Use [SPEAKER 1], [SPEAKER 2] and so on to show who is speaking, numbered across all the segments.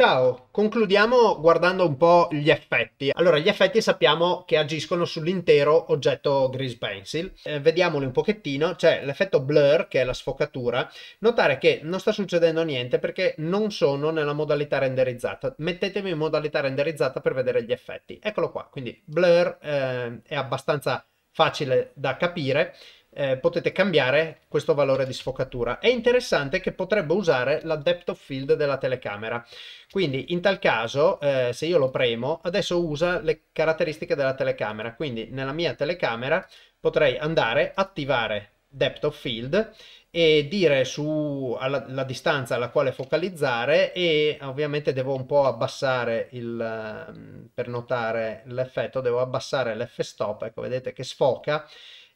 [SPEAKER 1] Ciao, concludiamo guardando un po' gli effetti. Allora, gli effetti sappiamo che agiscono sull'intero oggetto Grease Pencil. Eh, vediamoli un pochettino, c'è l'effetto blur, che è la sfocatura. Notare che non sta succedendo niente perché non sono nella modalità renderizzata. Mettetemi in modalità renderizzata per vedere gli effetti. Eccolo qua, quindi blur eh, è abbastanza facile da capire eh, potete cambiare questo valore di sfocatura. È interessante che potrebbe usare la depth of field della telecamera. Quindi in tal caso, eh, se io lo premo, adesso usa le caratteristiche della telecamera. Quindi nella mia telecamera potrei andare, attivare depth of field e dire su la distanza alla quale focalizzare e ovviamente devo un po' abbassare il ehm, per notare l'effetto devo abbassare l'f stop ecco vedete che sfoca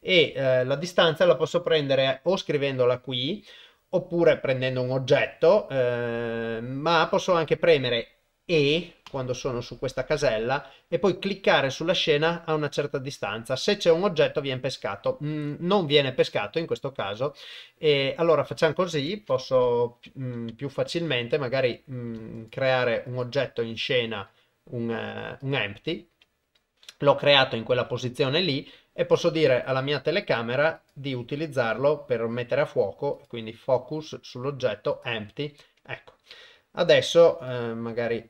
[SPEAKER 1] e eh, la distanza la posso prendere o scrivendola qui oppure prendendo un oggetto, eh, ma posso anche premere E quando sono su questa casella e poi cliccare sulla scena a una certa distanza. Se c'è un oggetto viene pescato, mm, non viene pescato in questo caso, e allora facciamo così, posso mm, più facilmente magari mm, creare un oggetto in scena, un, uh, un empty, l'ho creato in quella posizione lì, e posso dire alla mia telecamera di utilizzarlo per mettere a fuoco, quindi focus sull'oggetto empty. Ecco, adesso eh, magari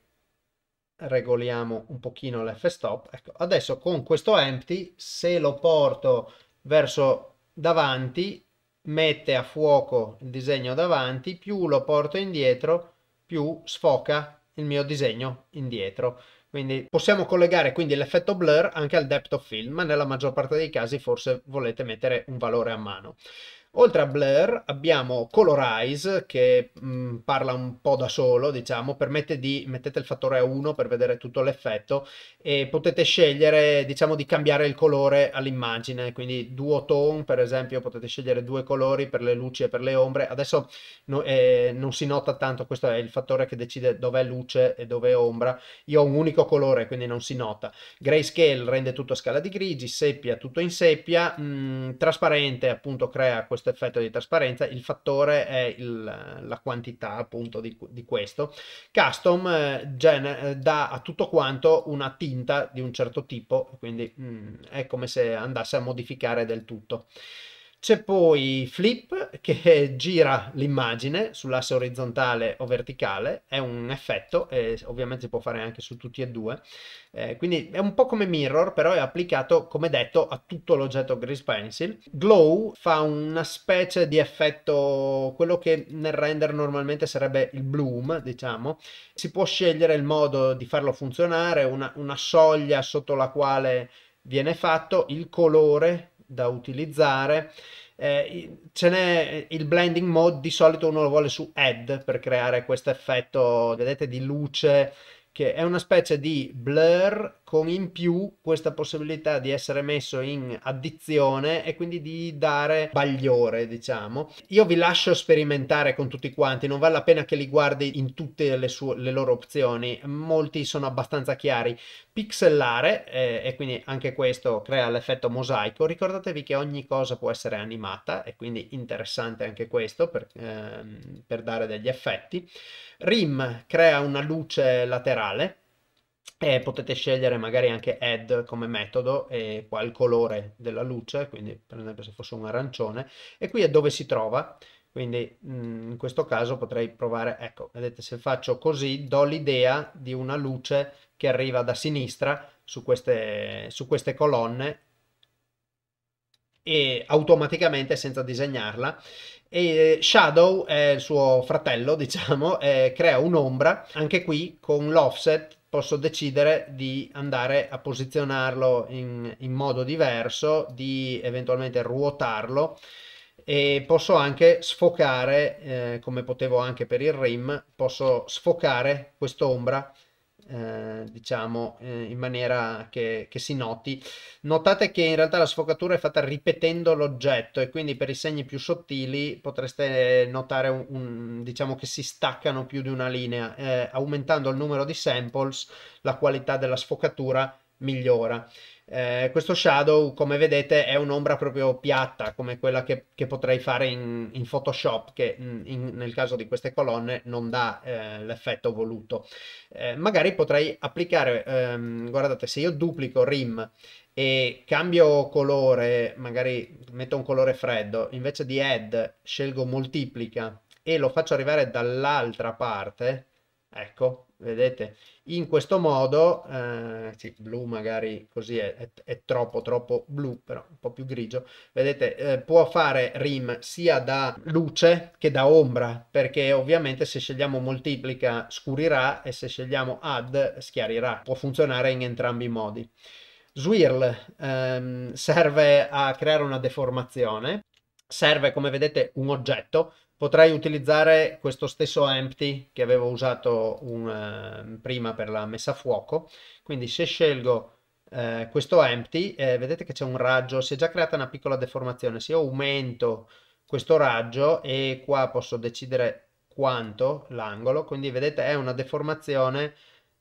[SPEAKER 1] regoliamo un pochino l'fstop. Ecco, adesso con questo empty, se lo porto verso davanti, mette a fuoco il disegno davanti, più lo porto indietro, più sfoca il mio disegno indietro. Quindi possiamo collegare quindi l'effetto blur anche al depth of field, ma nella maggior parte dei casi forse volete mettere un valore a mano. Oltre a Blur abbiamo Colorize che mh, mm, parla un po' da solo, diciamo, permette di mettete il fattore a 1 per vedere tutto l'effetto e potete scegliere, diciamo, di cambiare il colore all'immagine, quindi duotone, per esempio, potete scegliere due colori per le luci e per le ombre. Adesso no, eh, non si nota tanto, questo è il fattore che decide dov'è luce e dove è ombra. Io ho un unico colore, quindi non si nota. Grayscale rende tutto a scala di grigi, seppia tutto in seppia, mh, mm, trasparente appunto crea questo questo effetto di trasparenza, il fattore è il, la quantità appunto di, di questo. Custom eh, gener- eh, dà a tutto quanto una tinta di un certo tipo, quindi mh, mm, è come se andasse a modificare del tutto. C'è poi Flip che gira l'immagine sull'asse orizzontale o verticale, è un effetto e ovviamente si può fare anche su tutti e due, eh, quindi è un po' come Mirror però è applicato come detto a tutto l'oggetto Grease Pencil. Glow fa una specie di effetto, quello che nel render normalmente sarebbe il bloom diciamo, si può scegliere il modo di farlo funzionare, una, una soglia sotto la quale viene fatto, il colore da utilizzare. Eh, ce n'è eh, il blending mode, di solito uno lo vuole su add per creare questo effetto, vedete, di luce che è una specie di blur con in più questa possibilità di essere messo in addizione e quindi di dare bagliore, diciamo. Io vi lascio sperimentare con tutti quanti, non vale la pena che li guardi in tutte le, su- le loro opzioni, molti sono abbastanza chiari. Pixellare, eh, e quindi anche questo crea l'effetto mosaico, ricordatevi che ogni cosa può essere animata e quindi interessante anche questo per, ehm, per dare degli effetti. Rim crea una luce laterale generale e potete scegliere magari anche add come metodo e qua il colore della luce, quindi per esempio se fosse un arancione e qui è dove si trova, quindi mm, in questo caso potrei provare, ecco, vedete se faccio così do l'idea di una luce che arriva da sinistra su queste, su queste colonne e automaticamente senza disegnarla e eh, Shadow è il suo fratello diciamo crea un'ombra anche qui con l'offset posso decidere di andare a posizionarlo in, in modo diverso di eventualmente ruotarlo e posso anche sfocare eh, come potevo anche per il rim posso sfocare quest'ombra eh, diciamo eh, in maniera che, che, si noti notate che in realtà la sfocatura è fatta ripetendo l'oggetto e quindi per i segni più sottili potreste notare un, un diciamo che si staccano più di una linea eh, aumentando il numero di samples la qualità della sfocatura migliora. Eh, questo shadow, come vedete, è un'ombra proprio piatta, come quella che, che potrei fare in, in Photoshop, che mm, in, nel caso di queste colonne non dà eh, l'effetto voluto. Eh, magari potrei applicare, ehm, guardate, se io duplico Rim e cambio colore, magari metto un colore freddo, invece di Add scelgo Moltiplica e lo faccio arrivare dall'altra parte, Ecco, vedete, in questo modo, eh, sì, blu magari così è, è, è, troppo troppo blu, però un po' più grigio, vedete, eh, può fare rim sia da luce che da ombra, perché ovviamente se scegliamo moltiplica scurirà e se scegliamo add schiarirà, può funzionare in entrambi i modi. Swirl ehm, serve a creare una deformazione serve come vedete un oggetto potrei utilizzare questo stesso empty che avevo usato un, eh, prima per la messa a fuoco quindi se scelgo eh, questo empty eh, vedete che c'è un raggio si è già creata una piccola deformazione se io aumento questo raggio e qua posso decidere quanto l'angolo quindi vedete è una deformazione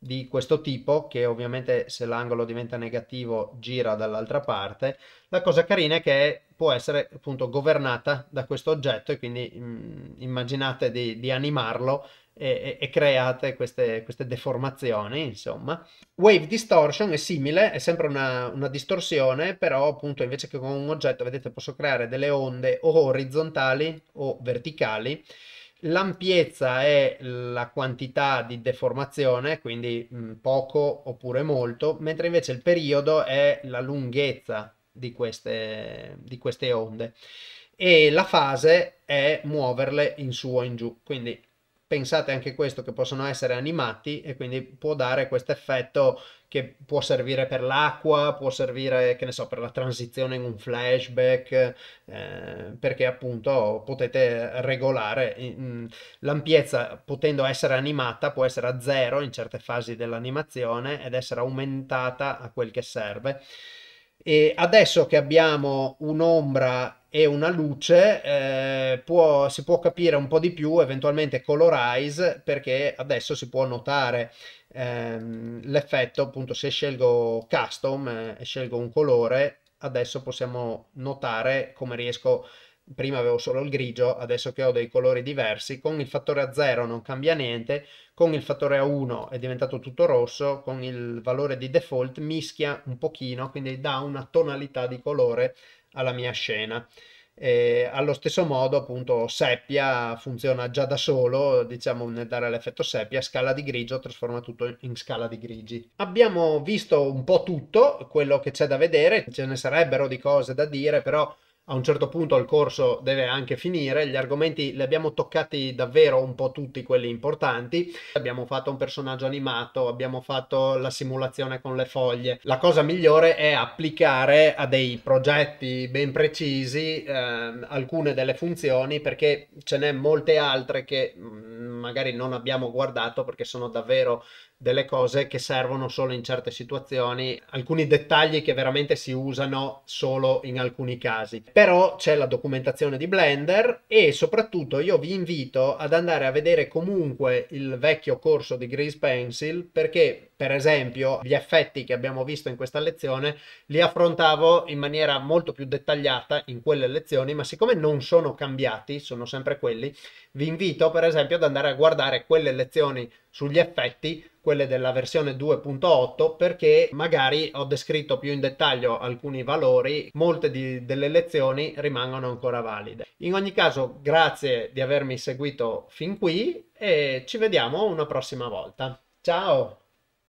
[SPEAKER 1] di questo tipo che ovviamente se l'angolo diventa negativo gira dall'altra parte la cosa carina è che può essere appunto governata da questo oggetto e quindi mh, mm, immaginate di, di animarlo e, e, e, create queste, queste, deformazioni insomma wave distortion è simile è sempre una, una distorsione però appunto invece che con un oggetto vedete posso creare delle onde o orizzontali o verticali L'ampiezza è la quantità di deformazione, quindi poco oppure molto, mentre invece il periodo è la lunghezza di queste, di queste onde e la fase è muoverle in su o in giù. Quindi pensate anche questo che possono essere animati e quindi può dare questo effetto che può servire per l'acqua, può servire, che ne so, per la transizione in un flashback, eh, perché appunto potete regolare mm, l'ampiezza potendo essere animata può essere a zero in certe fasi dell'animazione ed essere aumentata a quel che serve. E adesso che abbiamo un'ombra e una luce eh, può, si può capire un po' di più, eventualmente colorize, perché adesso si può notare ehm, l'effetto, appunto se scelgo custom eh, e scelgo un colore, adesso possiamo notare come riesco a prima avevo solo il grigio, adesso che ho dei colori diversi, con il fattore a 0 non cambia niente, con il fattore a 1 è diventato tutto rosso, con il valore di default mischia un pochino, quindi dà una tonalità di colore alla mia scena. E allo stesso modo appunto seppia funziona già da solo diciamo nel dare l'effetto seppia scala di grigio trasforma tutto in scala di grigi abbiamo visto un po' tutto quello che c'è da vedere ce ne sarebbero di cose da dire però a un certo punto il corso deve anche finire, gli argomenti li abbiamo toccati davvero un po' tutti quelli importanti, abbiamo fatto un personaggio animato, abbiamo fatto la simulazione con le foglie, la cosa migliore è applicare a dei progetti ben precisi eh, alcune delle funzioni perché ce n'è molte altre che mh, mm, magari non abbiamo guardato perché sono davvero delle cose che servono solo in certe situazioni, alcuni dettagli che veramente si usano solo in alcuni casi. Però c'è la documentazione di Blender e soprattutto io vi invito ad andare a vedere comunque il vecchio corso di Grease Pencil perché per esempio, gli effetti che abbiamo visto in questa lezione li affrontavo in maniera molto più dettagliata in quelle lezioni, ma siccome non sono cambiati, sono sempre quelli, vi invito per esempio ad andare a guardare quelle lezioni sugli effetti, quelle della versione 2.8, perché magari ho descritto più in dettaglio alcuni valori, molte di, delle lezioni rimangono ancora valide. In ogni caso, grazie di avermi seguito fin qui e ci vediamo una prossima volta. Ciao!